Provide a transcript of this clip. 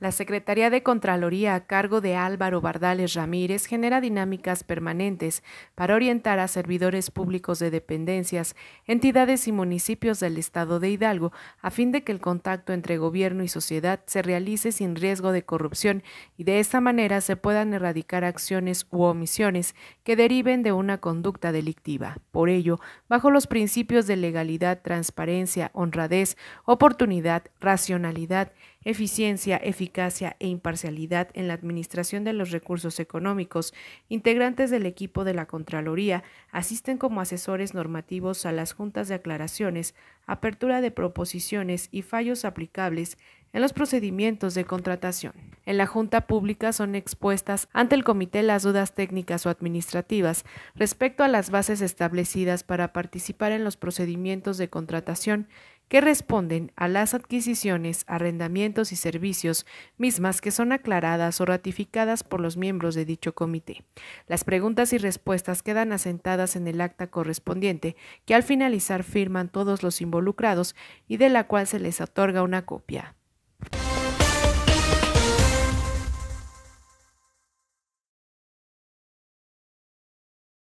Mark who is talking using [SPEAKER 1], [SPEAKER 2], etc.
[SPEAKER 1] La Secretaría de Contraloría a cargo de Álvaro Bardales Ramírez genera dinámicas permanentes para orientar a servidores públicos de dependencias, entidades y municipios del Estado de Hidalgo a fin de que el contacto entre gobierno y sociedad se realice sin riesgo de corrupción y de esta manera se puedan erradicar acciones u omisiones que deriven de una conducta delictiva. Por ello, bajo los principios de legalidad, transparencia, honradez, oportunidad, racionalidad, eficiencia, eficacia e imparcialidad en la administración de los recursos económicos, integrantes del equipo de la Contraloría asisten como asesores normativos a las juntas de aclaraciones, apertura de proposiciones y fallos aplicables en los procedimientos de contratación. En la Junta Pública son expuestas ante el Comité las dudas técnicas o administrativas respecto a las bases establecidas para participar en los procedimientos de contratación que responden a las adquisiciones, arrendamientos y servicios mismas que son aclaradas o ratificadas por los miembros de dicho comité. Las preguntas y respuestas quedan asentadas en el acta correspondiente que al finalizar firman todos los involucrados y de la cual se les otorga una copia.